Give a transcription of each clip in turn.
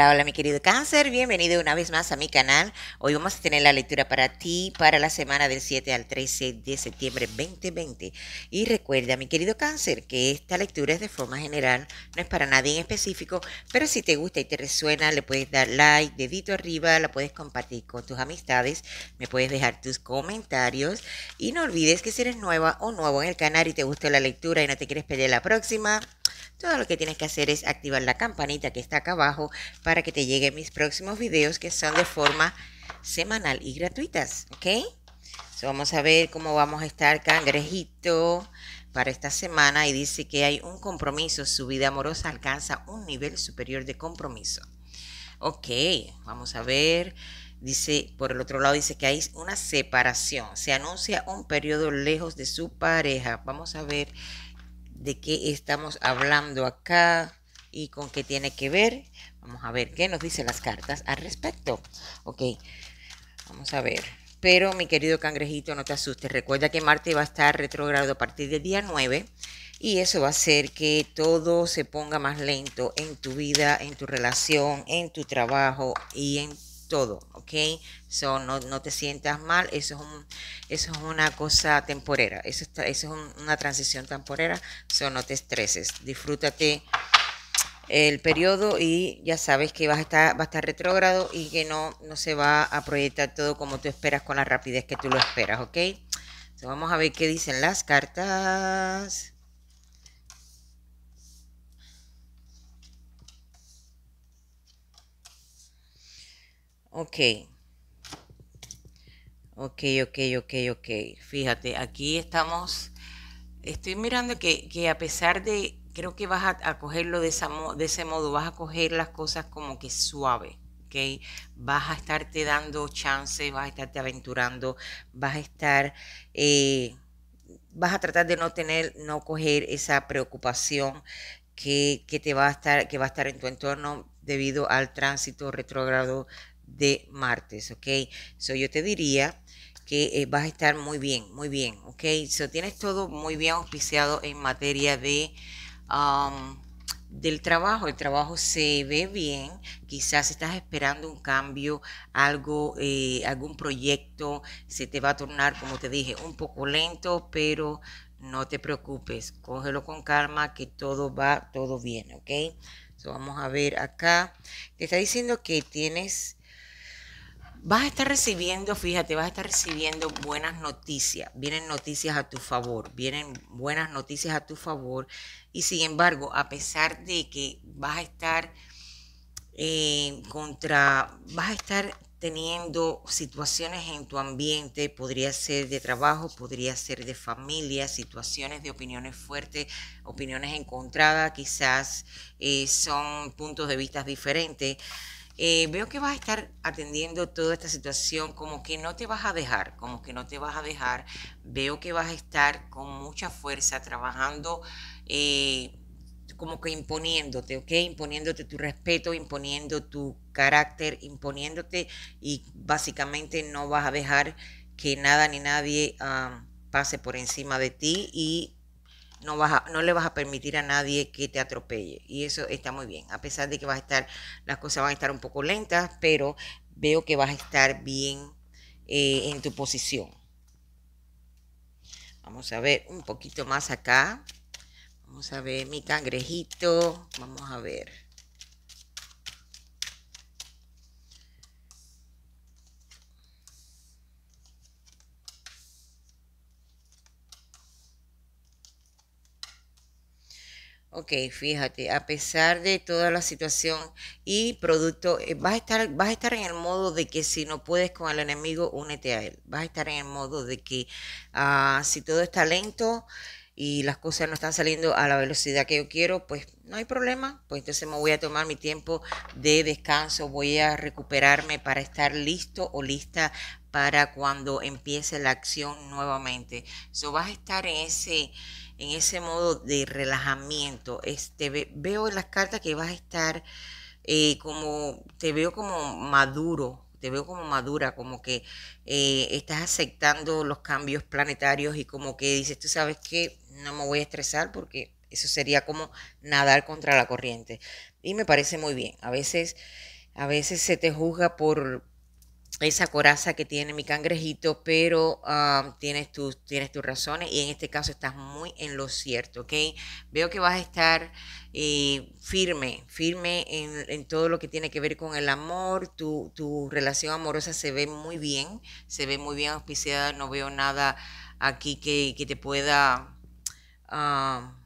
Hola, mi querido cáncer, bienvenido una vez más a mi canal. Hoy vamos a tener la lectura para ti para la semana del 7 al 13 de septiembre 2020. Y recuerda, mi querido cáncer, que esta lectura es de forma general, no es para nadie en específico, pero si te gusta y te resuena, le puedes dar like, dedito arriba, la puedes compartir con tus amistades, me puedes dejar tus comentarios y no olvides que si eres nueva o nuevo en el canal y te gustó la lectura y no te quieres perder la próxima, todo lo que tienes que hacer es activar la campanita que está acá abajo para que te lleguen mis próximos videos que son de forma semanal y gratuitas, ¿ok? vamos a ver cómo vamos a estar cangrejito para esta semana y dice que hay un compromiso, su vida amorosa alcanza un nivel superior de compromiso. Ok, vamos a ver. Dice, por el otro lado, dice que hay una separación. Se anuncia un periodo lejos de su pareja. Vamos a ver de qué estamos hablando acá y con qué tiene que ver. Vamos a ver qué nos dicen las cartas al respecto. Ok, vamos a ver. Pero mi querido cangrejito, no te asustes. Recuerda que Marte va a estar retrogrado a partir del día 9 y eso va a hacer que todo se ponga más lento en tu vida, en tu relación, en tu trabajo y en todo, ¿ok? So, no, te sientas mal, eso es, eso es una cosa temporera, eso, es una transición temporera, so, no te estreses, disfrútate el periodo y ya sabes que va a estar, va a estar retrógrado y que no, no se va a proyectar todo como tú esperas con la rapidez que tú lo esperas, ¿ok? Entonces vamos a ver qué dicen las cartas. Ok. Ok, ok, ok, ok. Fíjate, aquí estamos. Estoy mirando que a pesar de creo que vas a, cogerlo de, ese modo, vas a coger las cosas como que suave. ¿ok? Vas a estarte dando chance, vas a estarte aventurando, vas a estar, eh, vas a tratar de no tener, no coger esa preocupación que, te va a estar, que va a estar en tu entorno debido al tránsito retrógrado de martes, ¿ok? So yo te diría que eh, vas a estar muy bien, muy bien, ¿ok? So tienes todo muy bien auspiciado en materia de del trabajo. El trabajo se ve bien, quizás estás esperando un cambio, algo, eh, algún proyecto, se te va a tornar, como te dije, un poco lento, pero no te preocupes, cógelo con calma que todo va, todo bien, ¿ok? So, vamos a ver acá, te está diciendo que tienes Vas a estar recibiendo, fíjate, vas a estar recibiendo buenas noticias, vienen noticias a tu favor, vienen buenas noticias a tu favor y sin embargo, a pesar de que vas a estar eh, contra, vas a estar teniendo situaciones en tu ambiente, podría ser de trabajo, podría ser de familia, situaciones de opiniones fuertes, opiniones encontradas, quizás eh, son puntos de vista diferentes. Eh, veo que vas a estar atendiendo toda esta situación, como que no te vas a dejar, como que no te vas a dejar. Veo que vas a estar con mucha fuerza trabajando, eh, como que imponiéndote, ¿ok? Imponiéndote tu respeto, imponiendo tu carácter, imponiéndote y básicamente no vas a dejar que nada ni nadie ah, pase por encima de ti y no, le vas a permitir a nadie que te atropelle. Y eso está muy bien. A pesar de que vas a estar, las cosas van a estar un poco lentas, pero veo que vas a estar bien eh, en tu posición. Vamos a ver un poquito más acá. Vamos a ver mi cangrejito. Vamos a ver. Ok, fíjate, a pesar de toda la situación y producto, eh, vas a estar, a estar en el modo de que si no puedes con el enemigo, únete a él. Vas a estar en el modo de que ah, si todo está lento y las cosas no están saliendo a la velocidad que yo quiero, pues no hay problema. Pues entonces me voy a tomar mi tiempo de descanso, voy a recuperarme para estar listo o lista para cuando empiece la acción nuevamente. So vas a estar en ese en ese modo de relajamiento. Este, veo en las cartas que vas a estar eh, como, te veo como maduro, te veo como madura, como que eh, estás aceptando los cambios planetarios y como que dices, tú sabes que no me voy a estresar porque eso sería como nadar contra la corriente. Y me parece muy bien. A veces, a veces se te juzga por, esa coraza que tiene mi cangrejito, pero ah, tienes, tus, tienes tus razones y en este caso estás muy en lo cierto, ¿ok? Veo que vas a estar eh, firme, firme en, todo lo que tiene que ver con el amor, tu, relación amorosa se ve muy bien, se ve muy bien auspiciada, no veo nada aquí que, te pueda... Ah,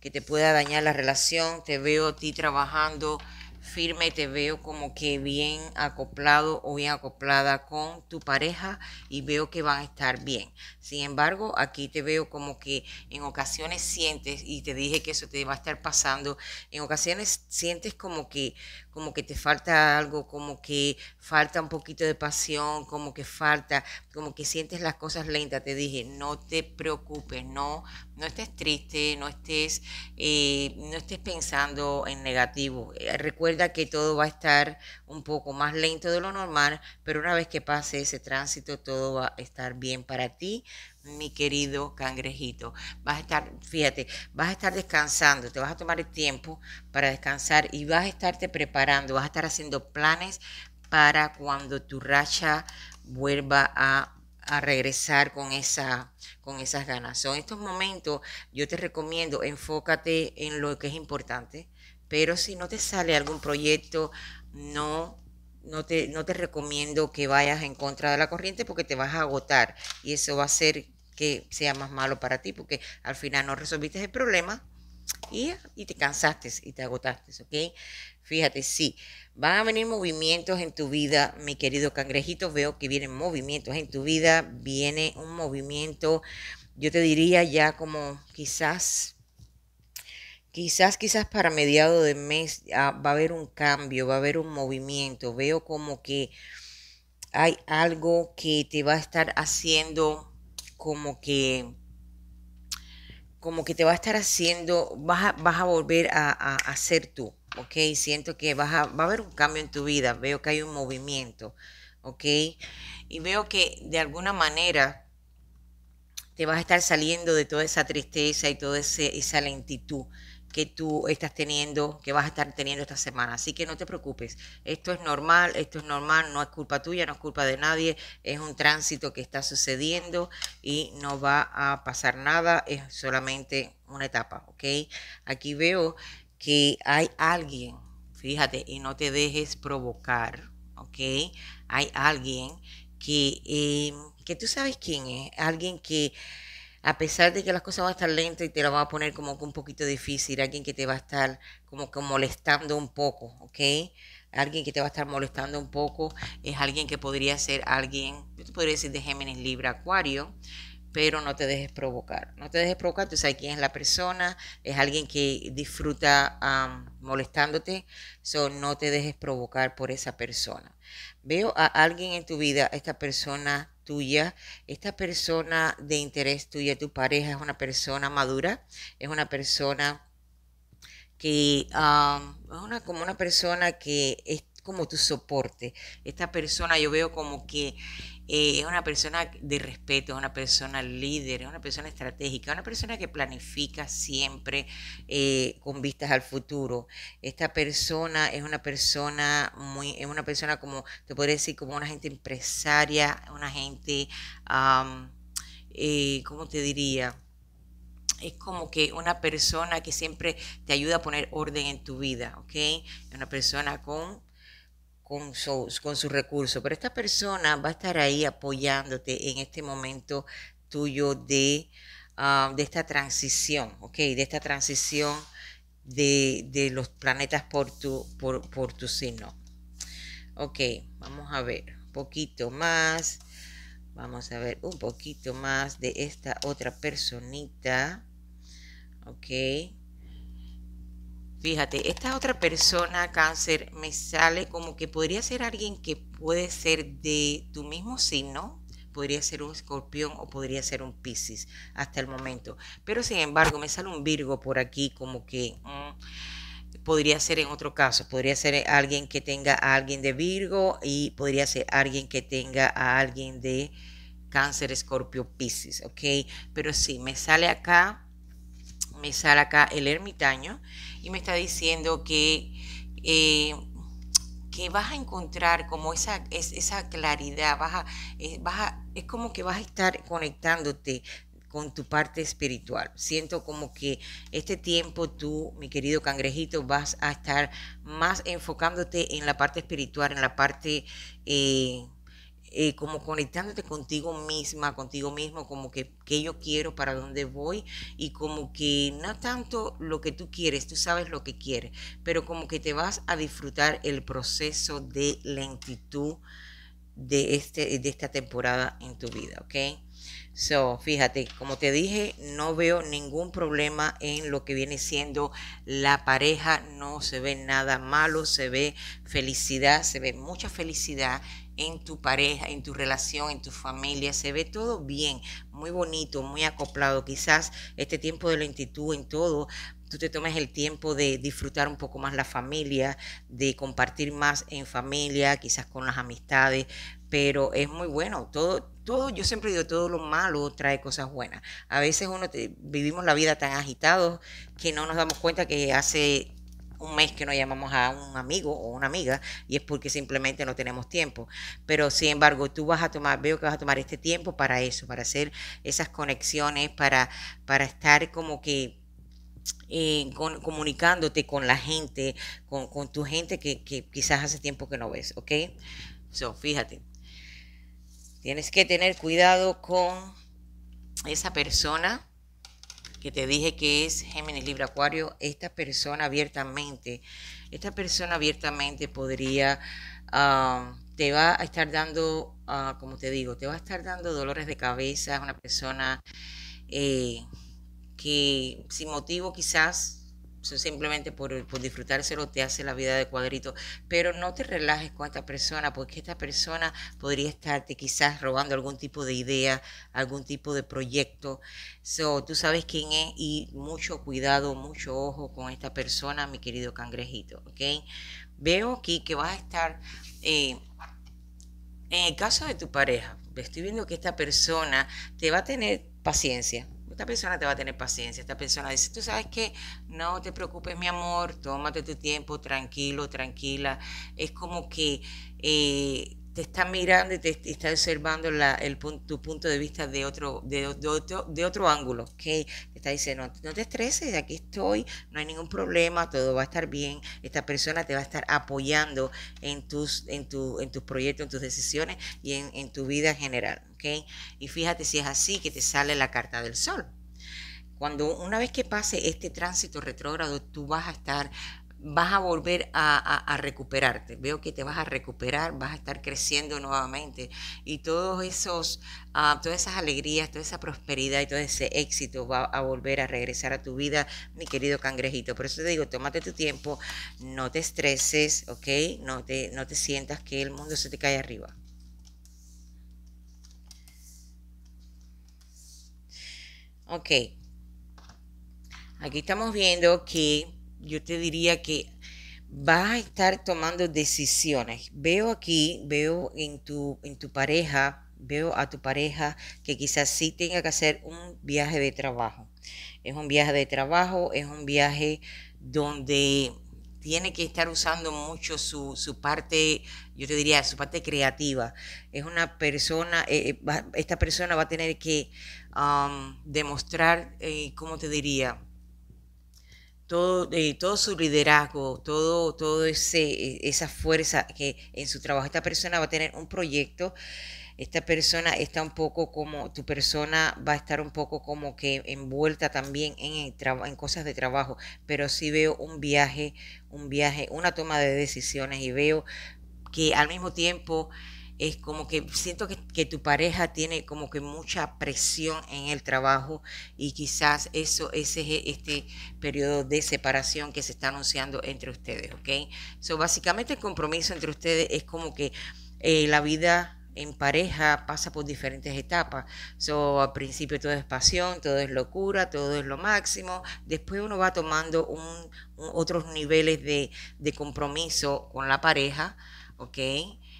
que te pueda dañar la relación, te veo a ti trabajando firme, te veo como que bien acoplado o bien acoplada con tu pareja y veo que van a estar bien. Sin embargo, aquí te veo como que en ocasiones sientes, y te dije que eso te va a estar pasando, en ocasiones sientes como que, como que te falta algo, como que falta un poquito de pasión, como que falta, como que sientes las cosas lentas. Te dije, no te preocupes, no no estés triste, no estés, eh, no estés pensando en negativo. Eh, recuerda que todo va a estar un poco más lento de lo normal, pero una vez que pase ese tránsito, todo va a estar bien para ti, mi querido cangrejito. Vas a estar, fíjate, vas a estar descansando, te vas a tomar el tiempo para descansar y vas a estarte preparando, vas a estar haciendo planes para cuando tu racha vuelva a a regresar con, esa, con esas ganas. en estos momentos yo te recomiendo, enfócate en lo que es importante, pero si no te sale algún proyecto, no, no, te, no te recomiendo que vayas en contra de la corriente porque te vas a agotar y eso va a hacer que sea más malo para ti porque al final no resolviste el problema y, y te cansaste y te agotaste, okay Fíjate, sí, van a venir movimientos en tu vida, mi querido cangrejito, veo que vienen movimientos en tu vida, viene un movimiento, yo te diría ya como quizás, quizás, quizás para mediado de mes ah, va a haber un cambio, va a haber un movimiento, veo como que hay algo que te va a estar haciendo como que como que te va a estar haciendo, vas a, vas a volver a, hacer a ser tú ¿ok? Siento que va a haber un cambio en tu vida, veo que hay un movimiento, ¿ok? Y veo que de alguna manera te vas a estar saliendo de toda esa tristeza y toda esa lentitud que tú estás teniendo, que vas a estar teniendo esta semana. Así que no te preocupes, esto es normal, esto es normal, no es culpa tuya, no es culpa de nadie, es un tránsito que está sucediendo y no va a pasar nada, es solamente una etapa, ¿ok? Aquí veo que hay alguien, fíjate, y no te dejes provocar, ¿ok? Hay alguien que, em, que tú sabes quién es, alguien que a pesar de que las cosas van a estar lentas y te la va a poner como un poquito difícil, alguien que te va a estar como que molestando un poco, ¿ok? Alguien que te va a estar molestando un poco es alguien que podría ser alguien, yo te podría decir de Géminis, Libra, Acuario, pero no te dejes provocar. No te dejes provocar, tú sabes quién es la persona, es alguien que disfruta molestándote, no te dejes provocar por esa persona. Veo a alguien en tu vida, esta persona tuya, esta persona de interés tuya, tu pareja es una persona madura, es una persona que es una, como una persona que es como tu soporte. Esta persona yo veo como que eh, es una persona de respeto, es una persona líder, es una persona estratégica, es una persona que planifica siempre eh, con vistas al futuro. Esta persona es una persona muy, es una persona como, te podría decir, como una gente empresaria, una gente, eh, ¿cómo te diría? es como que una persona que siempre te ayuda a poner orden en tu vida, ¿ok? Una persona con con, su, con sus recursos, pero esta persona va a estar ahí apoyándote en este momento tuyo de, ah, de esta transición, ¿ok? De esta transición de, los planetas por tu, por, por tu signo. Ok, vamos a ver un poquito más. Vamos a ver un poquito más de esta otra personita. Ok. Fíjate, esta otra persona cáncer me sale como que podría ser alguien que puede ser de tu mismo signo, podría ser un escorpión o podría ser un piscis hasta el momento. Pero sin embargo, me sale un virgo por aquí como que... Mm, podría ser en otro caso, podría ser alguien que tenga a alguien de Virgo y podría ser alguien que tenga a alguien de Cáncer, Escorpio, Piscis, ¿ok? Pero sí, me sale acá me sale acá el ermitaño y me está diciendo que, eh, que vas a encontrar como esa, esa claridad, a, es, como que vas a estar conectándote con tu parte espiritual. Siento como que este tiempo tú, mi querido cangrejito, vas a estar más enfocándote en la parte espiritual, en la parte eh, eh, como conectándote contigo misma, contigo mismo, como que, yo quiero, para dónde voy, y como que no tanto lo que tú quieres, tú sabes lo que quieres, pero como que te vas a disfrutar el proceso de lentitud de, este, de esta temporada en tu vida, ¿ok? So, fíjate, como te dije, no veo ningún problema en lo que viene siendo la pareja, no se ve nada malo, se ve felicidad, se ve mucha felicidad en tu pareja, en tu relación, en tu familia. Se ve todo bien, muy bonito, muy acoplado. Quizás este tiempo de lentitud en todo, tú te tomes el tiempo de disfrutar un poco más la familia, de compartir más en familia, quizás con las amistades, pero es muy bueno. Todo, todo, yo siempre digo, todo lo malo trae cosas buenas. A veces uno vivimos la vida tan agitados que no nos damos cuenta que hace un mes que no llamamos a un amigo o una amiga y es porque simplemente no tenemos tiempo. Pero sin embargo, tú vas a tomar, veo que vas a tomar este tiempo para eso, para hacer esas conexiones, para, para estar como que eh, comunicándote con la gente, con, tu gente que, que, quizás hace tiempo que no ves, ¿ok? So, fíjate, tienes que tener cuidado con esa persona que te dije que es Géminis Libra Acuario, esta persona abiertamente, esta persona abiertamente podría, te va a estar dando, ah, como te digo, te va a estar dando dolores de cabeza, es una persona eh, que sin motivo quizás simplemente por, por, disfrutárselo te hace la vida de cuadrito. Pero no te relajes con esta persona porque esta persona podría estarte quizás robando algún tipo de idea, algún tipo de proyecto. So, tú sabes quién es y mucho cuidado, mucho ojo con esta persona, mi querido cangrejito. ¿okay? Veo aquí que vas a estar, eh, en el caso de tu pareja, estoy viendo que esta persona te va a tener paciencia, esta persona te va a tener paciencia, esta persona dice, tú sabes que no te preocupes mi amor, tómate tu tiempo, tranquilo, tranquila. Es como que eh, te está mirando y te está observando tu punto de vista de otro, de, de otro ángulo, que está diciendo, no, te estreses, aquí estoy, no hay ningún problema, todo va a estar bien, esta persona te va a estar apoyando en tus, en en tus proyectos, en tus decisiones y en, en tu vida en general. Y fíjate si es así que te sale la carta del sol. Cuando una vez que pase este tránsito retrógrado, tú vas a estar vas a volver a, recuperarte. Veo que te vas a recuperar, vas a estar creciendo nuevamente y todos esos, ah, todas esas alegrías, toda esa prosperidad y todo ese éxito va a volver a regresar a tu vida, mi querido cangrejito. Por eso te digo, tómate tu tiempo, no te estreses, ¿ok? No te, no te sientas que el mundo se te cae arriba. Ok. Aquí estamos viendo que yo te diría que vas a estar tomando decisiones. Veo aquí, veo en tu, en tu pareja, veo a tu pareja que quizás sí tenga que hacer un viaje de trabajo. Es un viaje de trabajo, es un viaje donde tiene que estar usando mucho su, parte, yo te diría, su parte creativa. Es una persona, eh, eh, esta persona va a tener que demostrar, eh, ¿cómo te diría? Todo, eh, todo su liderazgo, todo, todo ese, e, esa fuerza que en su trabajo esta persona va a tener un proyecto esta persona está un poco como, tu persona va a estar un poco como que envuelta también en, en cosas de trabajo, pero sí veo un viaje, un viaje, una toma de decisiones y veo que al mismo tiempo es como que siento que, tu pareja tiene como que mucha presión en el trabajo y quizás eso ese es e, este periodo de separación que se está anunciando entre ustedes, ¿ok? So, básicamente el compromiso entre ustedes es como que eh, la vida en pareja pasa por diferentes etapas. So, al principio todo es pasión, todo es locura, todo es lo máximo. Después uno va tomando un, otros niveles de, de compromiso con la pareja, ¿ok?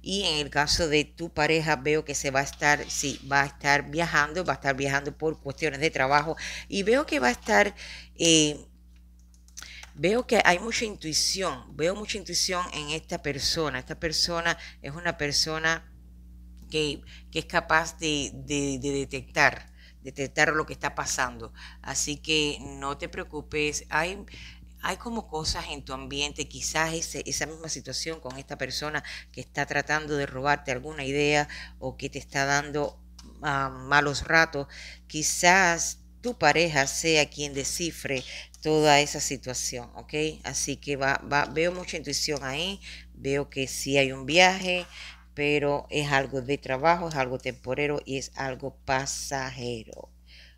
Y en el caso de tu pareja, veo que se va a estar, sí, va a estar viajando, va a estar viajando por cuestiones de trabajo. Y veo que va a estar, eh, veo que hay mucha intuición, veo mucha intuición en esta persona. Esta persona es una persona que, es capaz de, de detectar detectar lo que está pasando. Así que no te preocupes, hay, hay como cosas en tu ambiente, quizás esa misma situación con esta persona que está tratando de robarte alguna idea o que te está dando ah, malos ratos, quizás tu pareja sea quien descifre toda esa situación, ¿ok? Así que va, veo mucha intuición ahí, veo que sí hay un viaje, pero es algo de trabajo, es algo temporero y es algo pasajero,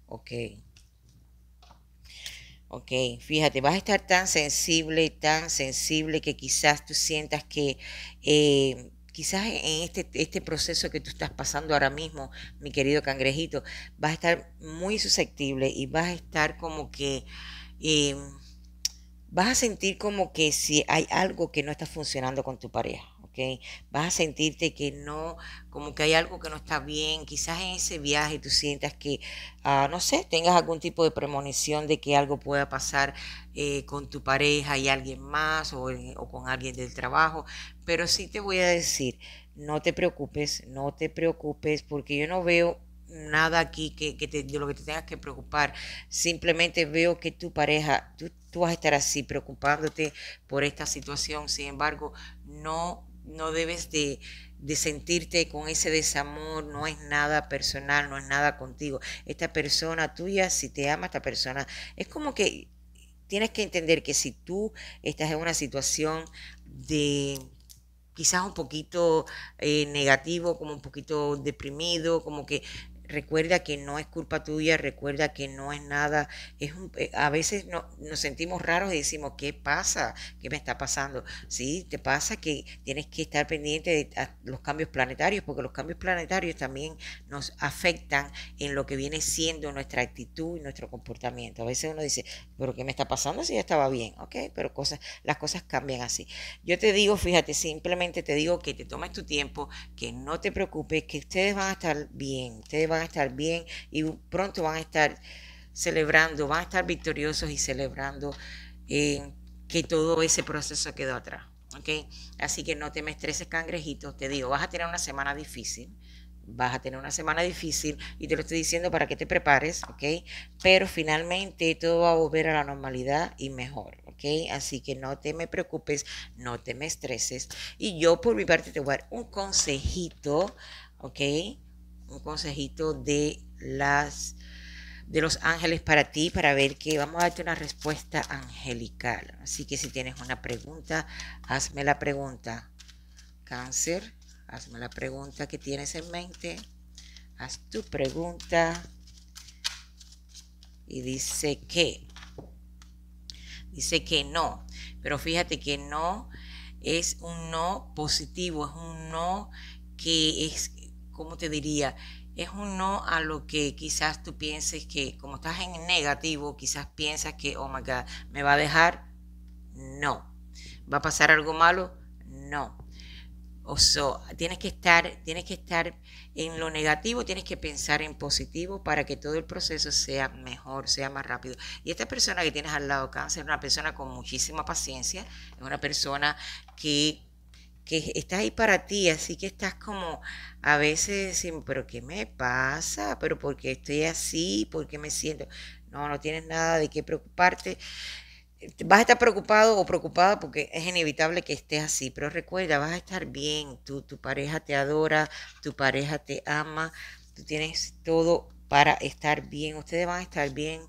¿ok? Ok, fíjate, vas a estar tan sensible, tan sensible que quizás tú sientas que eh, quizás en este, este, proceso que tú estás pasando ahora mismo, mi querido cangrejito, vas a estar muy susceptible y vas a estar como que... Eh, vas a sentir como que si hay algo que no está funcionando con tu pareja. Vas a sentirte que no, como que hay algo que no está bien, quizás en ese viaje tú sientas que, ah, no sé, tengas algún tipo de premonición de que algo pueda pasar eh, con tu pareja y alguien más o, con alguien del trabajo, pero sí te voy a decir, no te preocupes, no te preocupes porque yo no veo nada aquí que, de lo que te tengas que preocupar. Simplemente veo que tu pareja, tú, tú, vas a estar así preocupándote por esta situación. Sin embargo, no no debes de, sentirte con ese desamor, no es nada personal, no es nada contigo. Esta persona tuya, si te ama esta persona, es como que tienes que entender que si tú estás en una situación de quizás un poquito eh, negativo, como un poquito deprimido, como que recuerda que no es culpa tuya, recuerda que no es nada. Es eh, a veces nos sentimos raros y decimos, ¿qué pasa? ¿Qué me está pasando? Sí, te pasa que tienes que estar pendiente de ah, los cambios planetarios, porque los cambios planetarios también nos afectan en lo que viene siendo nuestra actitud y nuestro comportamiento. A veces uno dice, ¿pero qué me está pasando si ya estaba bien? Ok, pero cosas, las cosas cambian así. Yo te digo, fíjate, simplemente te digo que te tomes tu tiempo, que no te preocupes, que ustedes van a estar bien, ustedes van a estar bien y pronto van a estar celebrando, van a estar victoriosos y celebrando eh, que todo ese proceso quedó atrás. ok, Así que no te me estreses, cangrejito. Te digo, vas a tener una semana difícil. Vas a tener una semana difícil y te lo estoy diciendo para que te prepares, ¿ok? Pero finalmente todo va a volver a la normalidad y mejor, ¿ok? Así que no te me preocupes, no te me estreses. Y yo por mi parte te voy a dar un consejito, ¿ok? un consejito de las de los ángeles para ti para ver que vamos a darte una respuesta angelical. Así que si tienes una pregunta, hazme la pregunta. Cáncer, hazme la pregunta que tienes en mente. Haz tu pregunta. Y dice que. Dice que no. Pero fíjate que no es un no positivo, es un no que es ¿cómo te diría? Es un no a lo que quizás tú pienses que, como estás en negativo, quizás piensas que, oh my God, ¿me va a dejar? No. ¿Va a pasar algo malo? No. O tienes que estar, tienes que estar en lo negativo, tienes que pensar en positivo para que todo el proceso sea mejor, sea más rápido. Y esta persona que tienes al lado cáncer es una persona con muchísima paciencia, es una persona que que está ahí para ti, así que estás como a veces, pero ¿qué me pasa? ¿Pero por qué estoy así? ¿Por qué me siento? No, no tienes nada de qué preocuparte. Vas a estar preocupado o preocupada porque es inevitable que estés así, pero recuerda, vas a estar bien, tu pareja te adora, tu pareja te ama, tú tienes todo para estar bien, ustedes van a estar bien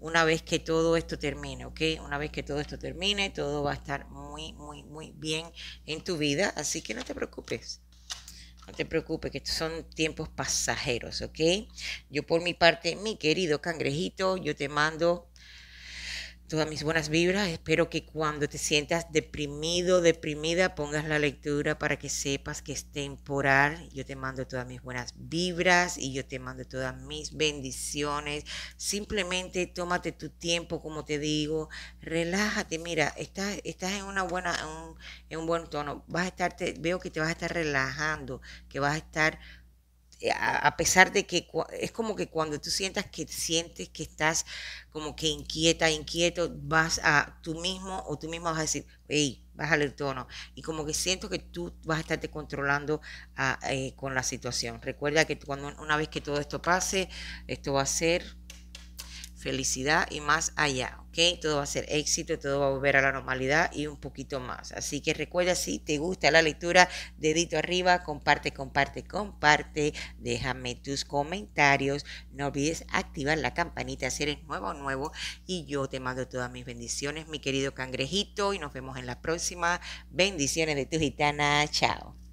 una vez que todo esto termine, ¿ok? Una vez que todo esto termine, todo va a estar muy, muy, muy bien en tu vida, así que no te preocupes. No te preocupes, que estos son tiempos pasajeros, ¿ok? Yo por mi parte, mi querido cangrejito, yo te mando todas mis buenas vibras. Espero que cuando te sientas deprimido, deprimida, pongas la lectura para que sepas que es temporal. Yo te mando todas mis buenas vibras y yo te mando todas mis bendiciones. Simplemente tómate tu tiempo, como te digo. Relájate, mira, estás, estás en una buena, en un, buen tono. Vas a estar, veo que te vas a estar relajando, que vas a estar eh, a pesar de que es como que cuando tú sientas que sientes que estás como que inquieta, inquieto, vas a tú mismo o tú mismo vas a decir, hey, bájale el tono. Y como que siento que tú vas a estarte controlando ah, eh, con la situación. Recuerda que cuando una vez que todo esto pase, esto va a ser felicidad y más allá, ¿ok? Todo va a ser éxito, todo va a volver a la normalidad y un poquito más. Así que recuerda, si te gusta la lectura, dedito arriba, comparte, comparte, comparte, déjame tus comentarios, no olvides activar la campanita si eres nuevo o nuevo y yo te mando todas mis bendiciones, mi querido cangrejito, y nos vemos en la próxima. Bendiciones de tu gitana, chao.